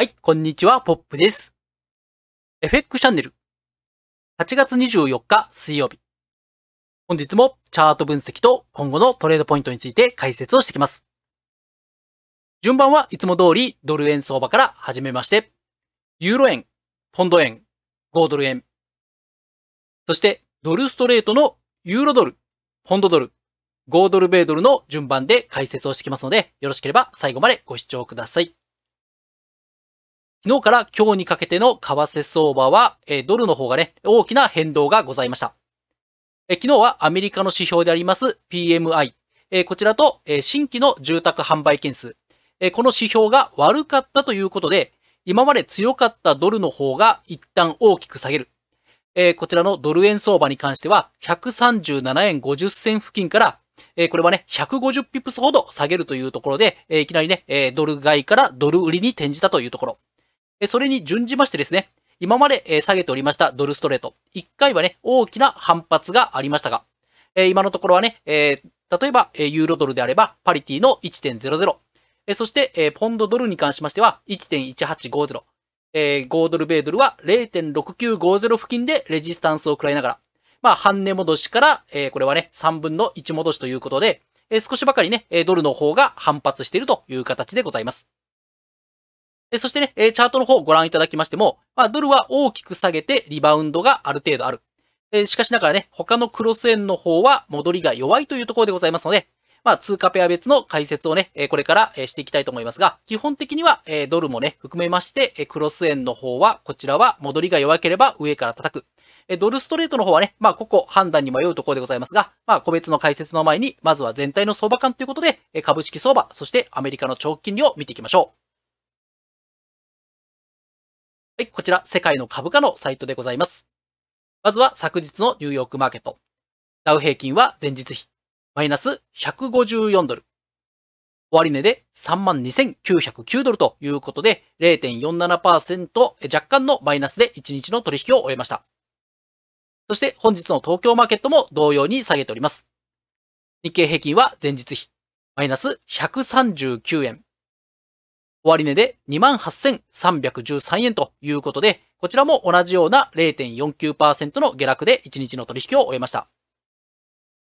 はい、こんにちは、ポップです。FX チャンネル。8月24日水曜日。本日もチャート分析と今後のトレードポイントについて解説をしてきます。順番はいつも通りドル円相場から始めまして、ユーロ円、ポンド円、5ドル円、そしてドルストレートのユーロドル、ポンドドル、5ドル米ドルの順番で解説をしてきますので、よろしければ最後までご視聴ください。昨日から今日にかけての為替相場は、ドルの方がね、大きな変動がございました。昨日はアメリカの指標であります PMI、こちらと、新規の住宅販売件数、この指標が悪かったということで、今まで強かったドルの方が一旦大きく下げる。こちらのドル円相場に関しては、137円50銭付近から、これはね、150ピプスほど下げるというところで、いきなりね、ドル買いからドル売りに転じたというところ。それに準じましてですね、今まで下げておりましたドルストレート、1回はね、大きな反発がありましたが、今のところはね、例えばユーロドルであれば、パリティの1.00、そして、ポンドドルに関しましては1.1850、5ドル米ドルは0.6950付近でレジスタンスを食らいながら、まあ、半値戻しから、これはね、3分の1戻しということで、少しばかりね、ドルの方が反発しているという形でございます。えそしてね、えチャートの方をご覧いただきましても、まあ、ドルは大きく下げてリバウンドがある程度ある。えしかしながらね、他のクロス円の方は戻りが弱いというところでございますので、まあ、通貨ペア別の解説をね、えこれからしていきたいと思いますが、基本的には、えドルもね、含めまして、えクロス円の方は、こちらは戻りが弱ければ上から叩く。えドルストレートの方はね、まあ、ここ判断に迷うところでございますが、まあ、個別の解説の前に、まずは全体の相場感ということで、え株式相場、そしてアメリカの長期金利を見ていきましょう。はい、こちら世界の株価のサイトでございます。まずは昨日のニューヨークマーケット。ダウ平均は前日比、マイナス154ドル。終値で32,909ドルということで、0.47%若干のマイナスで1日の取引を終えました。そして本日の東京マーケットも同様に下げております。日経平均は前日比、マイナス139円。終値で28,313円ということで、こちらも同じような0.49%の下落で1日の取引を終えました。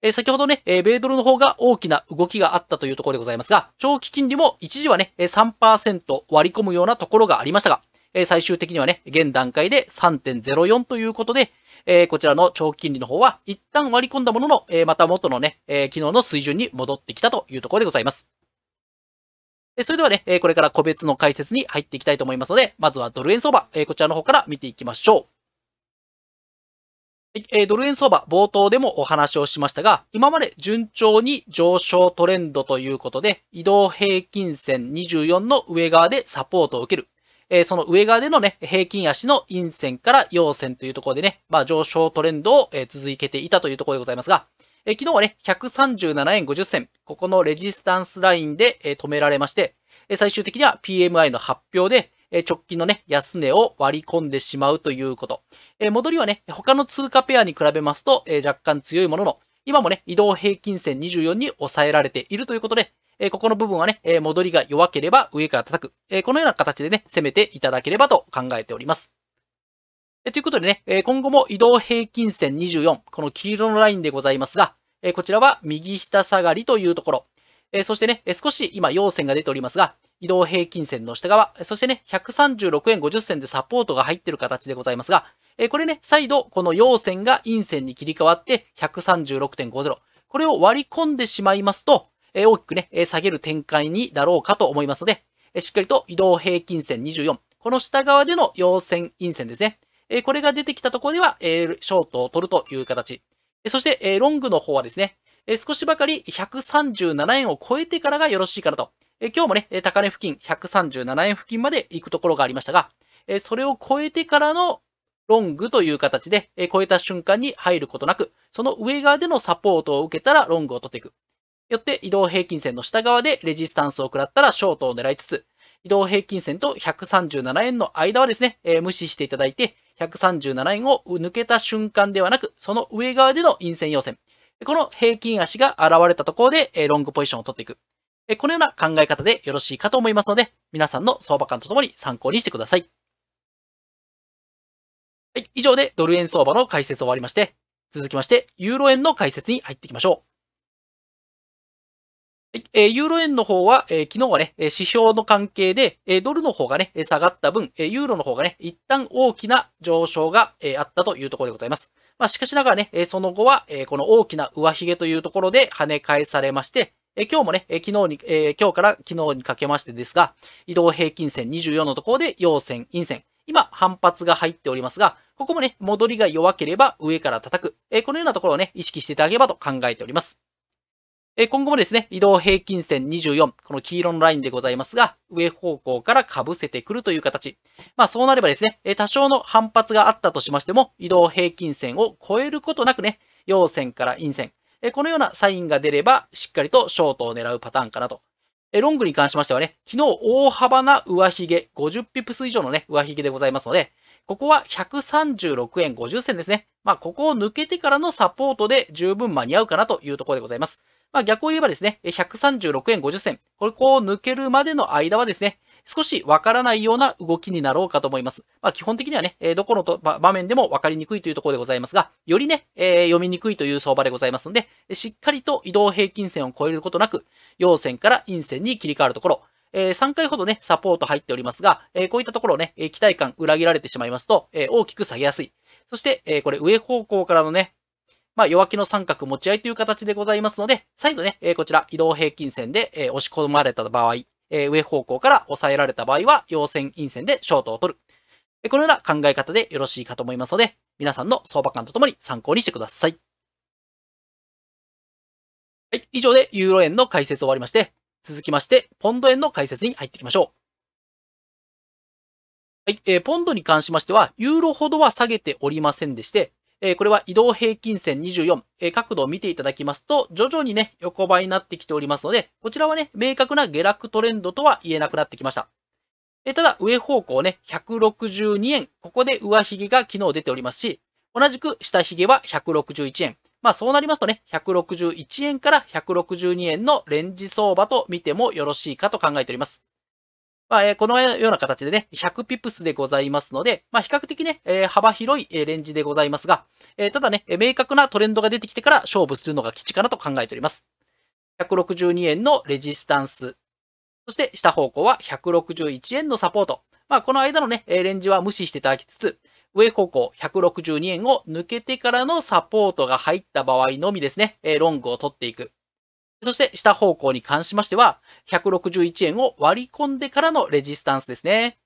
え先ほどね、え米ドルの方が大きな動きがあったというところでございますが、長期金利も一時はね、3%割り込むようなところがありましたが、え最終的にはね、現段階で3.04ということで、えこちらの長期金利の方は一旦割り込んだものの、えまた元のね、え昨日の水準に戻ってきたというところでございます。えそれではね、えこれから個別の解説に入っていきたいと思いますので、まずはドル円相場、えこちらの方から見ていきましょう。えドル円相場、冒頭でもお話をしましたが、今まで順調に上昇トレンドということで、移動平均線24の上側でサポートを受ける。えー、その上側でのね、平均足の陰線から陽線というところでね、まあ上昇トレンドを、続けていたというところでございますが、え昨日はね、137円50銭、ここのレジスタンスラインで、止められまして、最終的には PMI の発表で、直近のね、安値を割り込んでしまうということ。戻りはね、他の通貨ペアに比べますと、若干強いものの、今もね、移動平均線24に抑えられているということで、えここの部分はね、え戻りが弱ければ上から叩く、えこのような形でね、攻めていただければと考えております。えということでね、え今後も移動平均線24、この黄色のラインでございますが、えこちらは右下下がりというところ、えそしてね、少し今陽線が出ておりますが、移動平均線の下側、そしてね、136円50銭でサポートが入っている形でございますが、えこれね、再度この陽線が陰線に切り替わって136.50、これを割り込んでしまいますと、え大きくね、え下げる展開になろうかと思いますので、えしっかりと移動平均線24、この下側での陽線、陰線ですね。えこれが出てきたところでは、えショートを取るという形。そして、えロングの方はですね、え少しばかり137円を超えてからがよろしいかなと。え今日もね、高値付近、137円付近まで行くところがありましたが、えそれを超えてからのロングという形で、え超えた瞬間に入ることなく、その上側でのサポートを受けたらロングを取っていく。よって移動平均線の下側でレジスタンスを食らったらショートを狙いつつ、移動平均線と137円の間はですね、えー、無視していただいて、137円を抜けた瞬間ではなく、その上側での陰線要線。この平均足が現れたところで、ロングポジションを取っていく。このような考え方でよろしいかと思いますので、皆さんの相場感とともに参考にしてください。はい、以上でドル円相場の解説を終わりまして、続きまして、ユーロ円の解説に入っていきましょう。えー、ユーロ円の方は、えー、昨日はね、指標の関係で、えー、ドルの方がね、下がった分、えユーロの方がね、一旦大きな上昇が、えあったというところでございます。まあ、しかしながらね、えその後は、えこの大きな上髭というところで跳ね返されまして、え今日もね、え昨日に、え今日から昨日にかけましてですが、移動平均線24のところで陽線、陰線、今反発が入っておりますが、ここもね、戻りが弱ければ上から叩く、えこのようなところをね、意識していただければと考えております。今後もですね、移動平均線24、この黄色のラインでございますが、上方向から被せてくるという形。まあそうなればですね、多少の反発があったとしましても、移動平均線を超えることなくね、陽線から陰線、このようなサインが出れば、しっかりとショートを狙うパターンかなと。ロングに関しましてはね、昨日大幅な上髭、50ピプス以上のね、上髭でございますので、ここは136円50銭ですね。まあ、ここを抜けてからのサポートで十分間に合うかなというところでございます。まあ、逆を言えばですね、136円50銭、これこう抜けるまでの間はですね、少しわからないような動きになろうかと思います。まあ、基本的にはね、どこのと場面でも分かりにくいというところでございますが、よりね、えー、読みにくいという相場でございますので、しっかりと移動平均線を超えることなく、陽線から陰線に切り替わるところ、えー、3回ほどね、サポート入っておりますが、えー、こういったところをね、期待感裏切られてしまいますと、え大きく下げやすい。そして、えこれ上方向からのね、まあ、弱気の三角持ち合いという形でございますので、再度ね、えー、こちら移動平均線で、えー、押し込まれた場合、えー、上方向から抑えられた場合は、陽線陰線でショートを取る。このような考え方でよろしいかと思いますので、皆さんの相場感とともに参考にしてください。はい、以上でユーロ円の解説を終わりまして、続きまして、ポンド円の解説に入っていきましょう。はい、えー、ポンドに関しましては、ユーロほどは下げておりませんでして、えー、これは移動平均線24、えー、角度を見ていただきますと、徐々にね、横ばいになってきておりますので、こちらはね、明確な下落トレンドとは言えなくなってきました。えー、ただ、上方向ね、162円、ここで上髭が昨日出ておりますし、同じく下髭は161円。まあそうなりますとね、161円から162円のレンジ相場と見てもよろしいかと考えております。まあ、このような形でね、100ピプスでございますので、まあ、比較的ね、幅広いレンジでございますが、ただね、明確なトレンドが出てきてから勝負するのが基地かなと考えております。162円のレジスタンス。そして下方向は161円のサポート。まあ、この間のね、レンジは無視していただきつつ、上方向162円を抜けてからのサポートが入った場合のみですね、ロングを取っていく。そして下方向に関しましては、161円を割り込んでからのレジスタンスですね。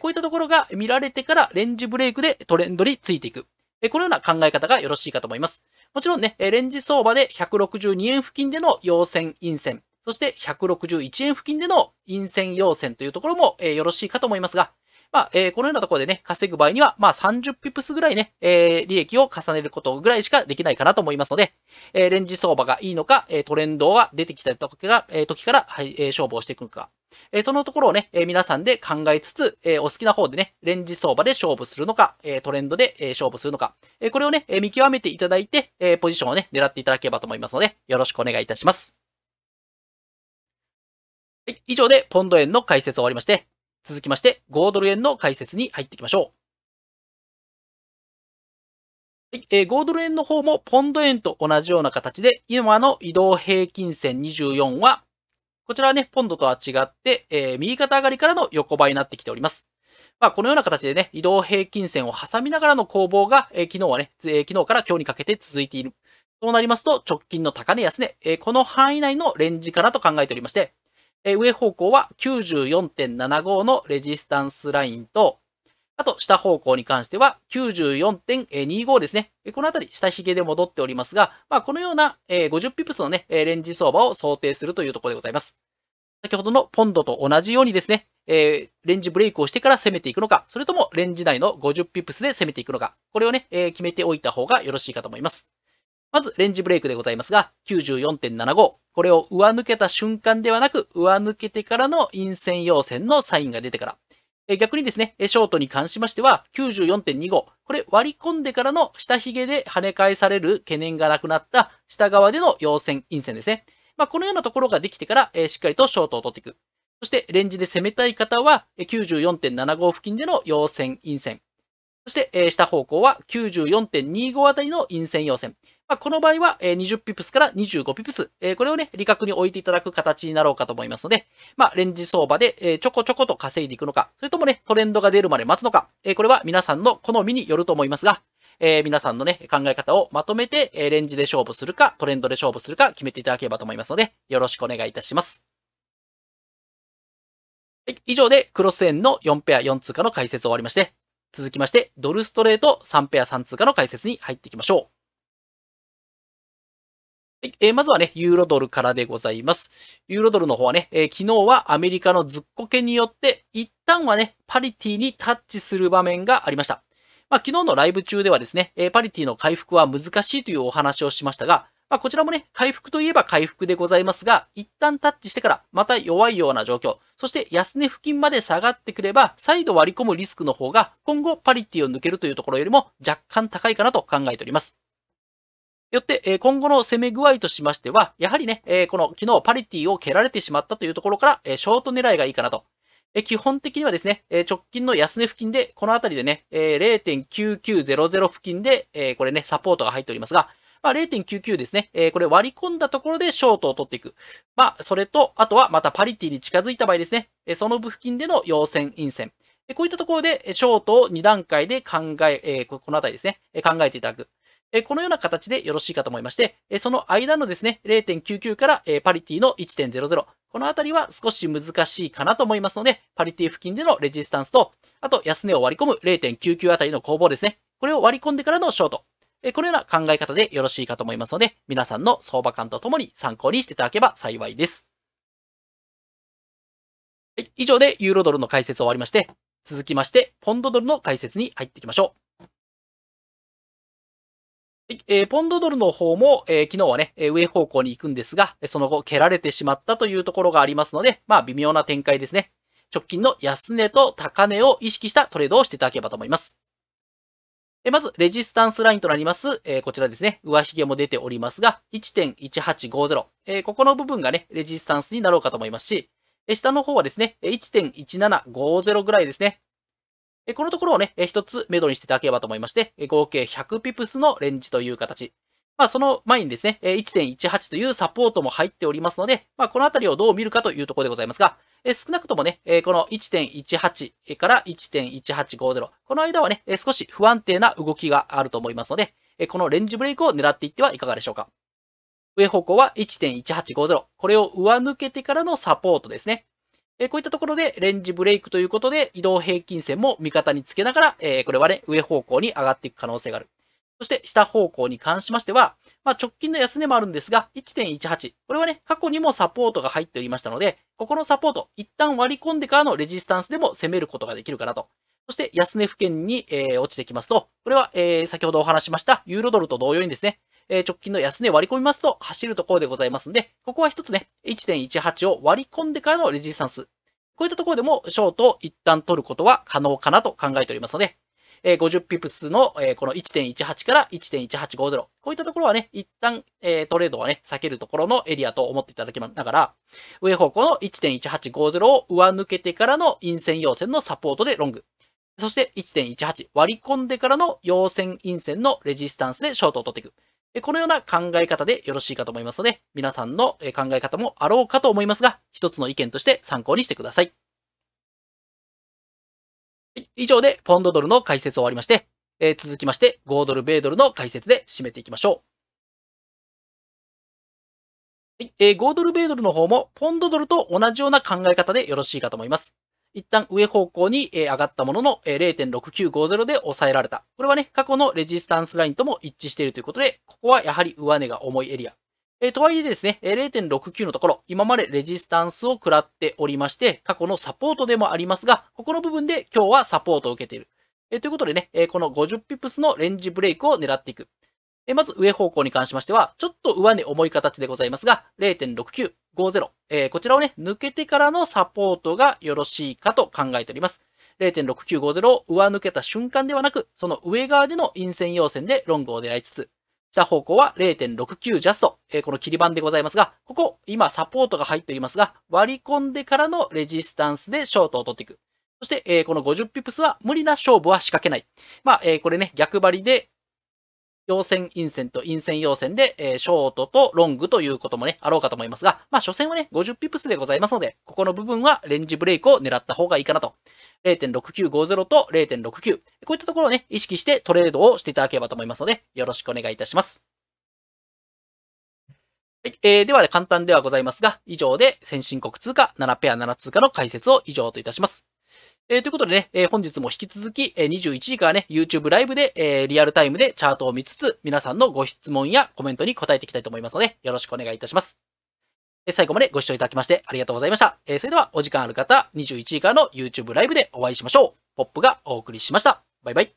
こういったところが見られてからレンジブレイクでトレンドについていく。このような考え方がよろしいかと思います。もちろんね、レンジ相場で162円付近での陽線陰線、そして161円付近での陰線陽線というところもよろしいかと思いますが、まあ、えー、このようなところでね、稼ぐ場合には、まあ、30ピプスぐらいね、えー、利益を重ねることぐらいしかできないかなと思いますので、えー、レンジ相場がいいのか、えトレンドが出てきた時が、え時から、はい、え勝負をしていくのか、えそのところをね、え皆さんで考えつつ、えお好きな方でね、レンジ相場で勝負するのか、えトレンドで、え勝負するのか、えこれをね、え見極めていただいて、えポジションをね、狙っていただければと思いますので、よろしくお願いいたします。はい、以上で、ポンド円の解説を終わりまして、続きまして、5ドル円の解説に入っていきましょう。はいえー、5ドル円の方もポンド円と同じような形で、今の移動平均線24は、こちらはね、ポンドとは違って、えー、右肩上がりからの横ばいになってきております。まあ、このような形でね、移動平均線を挟みながらの攻防が、えー、昨日はね、えー、昨日から今日にかけて続いている。そうなりますと、直近の高値安値、えー、この範囲内のレンジかなと考えておりまして、上方向は94.75のレジスタンスラインと、あと、下方向に関しては94.25ですね。このあたり、下髭で戻っておりますが、まあ、このような50ピプスのね、レンジ相場を想定するというところでございます。先ほどのポンドと同じようにですね、えレンジブレイクをしてから攻めていくのか、それともレンジ内の50ピプスで攻めていくのか、これをね、え決めておいた方がよろしいかと思います。まず、レンジブレイクでございますが、94.75。これを上抜けた瞬間ではなく、上抜けてからの陰線陽線のサインが出てから。逆にですね、ショートに関しましては、94.25。これ割り込んでからの下髭で跳ね返される懸念がなくなった下側での陽線、陰線ですね。まあ、このようなところができてから、しっかりとショートを取っていく。そして、レンジで攻めたい方は、94.75付近での陽線、陰線。そして、下方向は94.25あたりの陰線、陽線。まあ、この場合は、えー、20ピプスから25ピプス、えー、これをね、利確に置いていただく形になろうかと思いますので、まあ、レンジ相場で、えー、ちょこちょこと稼いでいくのか、それともね、トレンドが出るまで待つのか、えこれは皆さんの好みによると思いますが、え皆さんのね、考え方をまとめて、えレンジで勝負するか、トレンドで勝負するか決めていただければと思いますので、よろしくお願いいたします。はい、以上で、クロス円の4ペア4通貨の解説を終わりまして、続きまして、ドルストレート3ペア3通貨の解説に入っていきましょう。えまずはね、ユーロドルからでございます。ユーロドルの方はね、えー、昨日はアメリカのずっこけによって、一旦はね、パリティにタッチする場面がありました。まあ、昨日のライブ中ではですね、えー、パリティの回復は難しいというお話をしましたが、まあ、こちらもね、回復といえば回復でございますが、一旦タッチしてからまた弱いような状況、そして安値付近まで下がってくれば、再度割り込むリスクの方が、今後パリティを抜けるというところよりも若干高いかなと考えております。よって、え今後の攻め具合としましては、やはりね、えこの昨日パリティを蹴られてしまったというところから、えショート狙いがいいかなと。え基本的にはですね、え直近の安値付近で、この辺りでね、え0.9900付近で、えこれね、サポートが入っておりますが、まあ、0.99ですね、えこれ割り込んだところでショートを取っていく。まあ、それと、あとはまたパリティに近づいた場合ですね、えその部付近での陽線、陰線。こういったところで、ショートを2段階で考え、えこの辺りですね、考えていただく。えこのような形でよろしいかと思いまして、えその間のですね、0.99から、えパリティの1.00、このあたりは少し難しいかなと思いますので、パリティ付近でのレジスタンスと、あと安値を割り込む0.99あたりの攻防ですね。これを割り込んでからのショート。えこのような考え方でよろしいかと思いますので、皆さんの相場感とともに参考にしていただけば幸いです。はい、以上でユーロドルの解説を終わりまして、続きまして、ポンドドルの解説に入っていきましょう。えー、ポンドドルの方も、えー、昨日はね、上方向に行くんですが、その後蹴られてしまったというところがありますので、まあ微妙な展開ですね。直近の安値と高値を意識したトレードをしていただければと思います。えまず、レジスタンスラインとなります、えー、こちらですね、上髭も出ておりますが、1.1850、えー、ここの部分がね、レジスタンスになろうかと思いますし、下の方はですね、1.1750ぐらいですね、えこのところをね、え一つ目処にしていただければと思いまして、え合計100ピプスのレンジという形。まあ、その前にですね、え1.18というサポートも入っておりますので、まあ、このあたりをどう見るかというところでございますが、え少なくともね、えこの1.18から1.1850、この間はね、え少し不安定な動きがあると思いますので、えこのレンジブレイクを狙っていってはいかがでしょうか。上方向は1.1850、これを上抜けてからのサポートですね。えこういったところでレンジブレイクということで移動平均線も味方につけながら、えこれはね、上方向に上がっていく可能性がある。そして下方向に関しましては、まあ、直近の安値もあるんですが、1.18。これはね、過去にもサポートが入っておりましたので、ここのサポート、一旦割り込んでからのレジスタンスでも攻めることができるかなと。そして安値付近に、えー、落ちてきますと、これは、えー、先ほどお話しましたユーロドルと同様にですね、えー、直近の安値割り込みますと走るところでございますので、ここは一つね、1.18を割り込んでからのレジスタンス。こういったところでもショートを一旦取ることは可能かなと考えておりますので、えー、50ピプスの、えー、この1.18から1.1850。こういったところはね、一旦、えー、トレードはね、避けるところのエリアと思っていただきながら、上方向の1.1850を上抜けてからの陰線陽線のサポートでロング。そして1.18割り込んでからの陽線陰線のレジスタンスでショートを取っていく。このような考え方でよろしいかと思いますので、皆さんの考え方もあろうかと思いますが、一つの意見として参考にしてください。以上で、ポンドドルの解説を終わりまして、え続きまして、5ドル、米ドルの解説で締めていきましょう。えー、5ドル、米ドルの方も、ポンドドルと同じような考え方でよろしいかと思います。一旦上方向に上がったものの0.6950で抑えられた。これはね、過去のレジスタンスラインとも一致しているということで、ここはやはり上値が重いエリア。えー、とはいえですね、0.69のところ、今までレジスタンスを食らっておりまして、過去のサポートでもありますが、ここの部分で今日はサポートを受けている。えー、ということでね、えー、この50ピプスのレンジブレイクを狙っていく。えまず上方向に関しましては、ちょっと上値重い形でございますが、0.6950、えー、こちらをね、抜けてからのサポートがよろしいかと考えております。0.6950を上抜けた瞬間ではなく、その上側での陰線要線でロングを狙いつつ、下方向は0.69ジャスト、えー、この切り板でございますが、ここ、今サポートが入っておりますが、割り込んでからのレジスタンスでショートを取っていく。そして、えー、この50ピプスは無理な勝負は仕掛けない。まあ、えー、これね、逆張りで、陽線、陰線と陰線陽線で、えー、ショートとロングということもね、あろうかと思いますが、まあ、所詮はね、50ピプスでございますので、ここの部分はレンジブレイクを狙った方がいいかなと。0.6950と0.69。こういったところをね、意識してトレードをしていただければと思いますので、よろしくお願いいたします。はい、えー、では、ね、簡単ではございますが、以上で先進国通貨7ペア7通貨の解説を以上といたします。えー、ということでね、えー、本日も引き続き、えー、21時からね、YouTube ライブで、えー、リアルタイムでチャートを見つつ、皆さんのご質問やコメントに答えていきたいと思いますので、よろしくお願いいたします。えー、最後までご視聴いただきましてありがとうございました。えー、それではお時間ある方、21時からの YouTube ライブでお会いしましょう。ポップがお送りしました。バイバイ。